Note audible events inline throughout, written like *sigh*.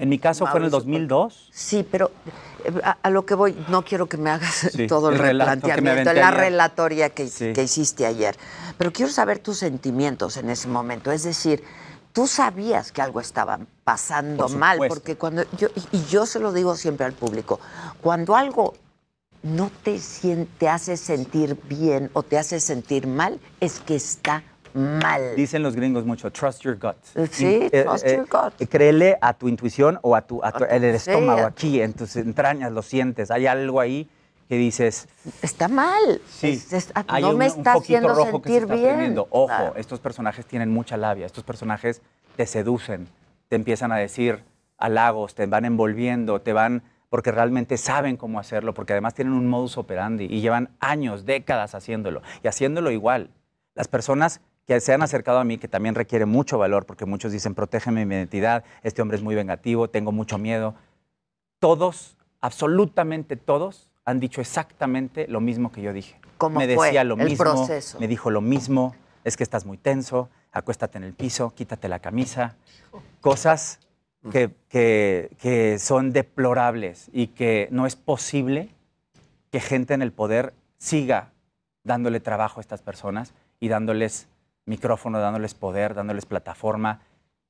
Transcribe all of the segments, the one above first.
En mi caso fue en el 2002. Sí, pero eh, a, lo que voy, no quiero que me hagas *laughs* todo el, replanteamiento, la relatoria que, hiciste ayer, pero quiero saber tus sentimientos en ese momento. Es decir, tú sabías que algo estaba pasando mal, porque cuando yo, y yo se lo digo siempre al público, cuando algo no te, te hace sentir bien o te hace sentir mal, es que está mal. Dicen los gringos mucho, trust your gut. Sí, eh, trust your eh, gut. Eh, créele a tu intuición o a tu, el, estómago, aquí, en tus entrañas, lo sientes. Hay algo ahí que dices. Está mal. Sí. Ah, no me está haciendo sentir bien. Ojo, estos personajes tienen mucha labia. Estos personajes te seducen, te empiezan a decir halagos, te van envolviendo, te van porque realmente saben cómo hacerlo, porque además tienen un modus operandi y llevan años, décadas haciéndolo y haciéndolo igual. Las personas que se han acercado a mí, que también requiere mucho valor, porque muchos dicen, protégeme mi identidad, este hombre es muy vengativo, tengo mucho miedo. Todos, absolutamente todos, han dicho exactamente lo mismo que yo dije. ¿Cómo me decía lo mismo, me dijo lo mismo, es que estás muy tenso, acuéstate en el piso, quítate la camisa, cosas que, que, que son deplorables y que no es posible que gente en el poder siga dándole trabajo a estas personas y dándoles micrófono, dándoles poder, dándoles plataforma,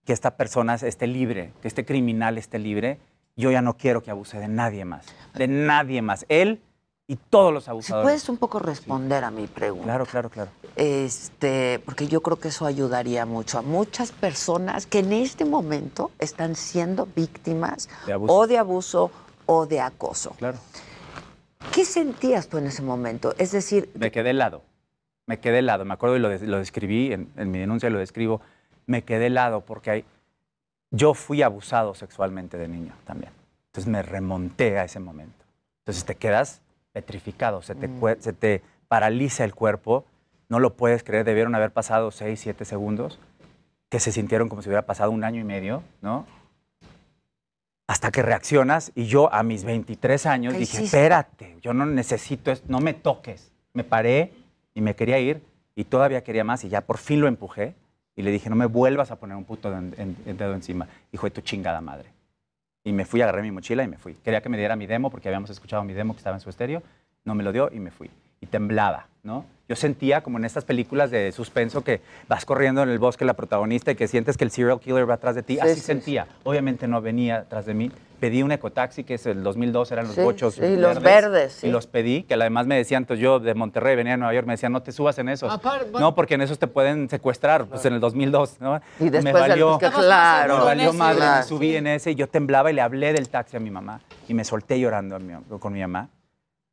que esta persona esté libre, que este criminal esté libre. Yo ya no quiero que abuse de nadie más, de nadie más. Él y todos los abusadores. Si puedes un poco responder a mi pregunta. Claro, claro, claro. Este, porque yo creo que eso ayudaría mucho a muchas personas que en este momento están siendo víctimas o de abuso o de acoso. Claro. ¿Qué sentías tú en ese momento? Es decir, me quedé lado me quedé helado, me acuerdo y lo, describí, en, mi denuncia lo describo, me quedé helado porque yo fui abusado sexualmente de niño también. Entonces me remonté a ese momento. Entonces te quedas petrificado, mm. se te, paraliza el cuerpo, no lo puedes creer, debieron haber pasado seis, siete segundos, que se sintieron como si hubiera pasado un año y medio, ¿no? Hasta que reaccionas y yo a mis 23 años dije, espérate, yo no necesito, no me toques. Me paré, y me quería ir y todavía quería más y ya por fin lo empujé y le dije, no me vuelvas a poner un puto dedo encima. Hijo de tu chingada madre. Y me fui, agarré mi mochila y me fui. Quería que me diera mi demo porque habíamos escuchado mi demo que estaba en su estéreo, no me lo dio y me fui. Y temblaba, ¿no? Yo sentía como en estas películas de suspenso que vas corriendo en el bosque la protagonista y que sientes que el serial killer va atrás de ti. Así sentía. Obviamente no venía atrás de mí. Pedí un ecotaxi, que es el 2002, eran los bochos. Y los verdes. Y los pedí, que además me decían, entonces yo de Monterrey venía a Nueva York, me decían, no te subas en esos. no, porque en esos te pueden secuestrar, pues en el 2002. ¿no? Y después me valió, el... claro. Me valió madre, subí en ese y yo temblaba y le hablé del taxi a mi mamá y me solté llorando con mi mamá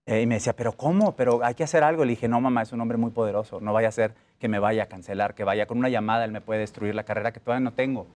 eh, y me decía, pero ¿cómo? Pero hay que hacer algo. Le dije, no, mamá, es un hombre muy poderoso. No vaya a ser que me vaya a cancelar, que vaya con una llamada, él me puede destruir la carrera que todavía no tengo.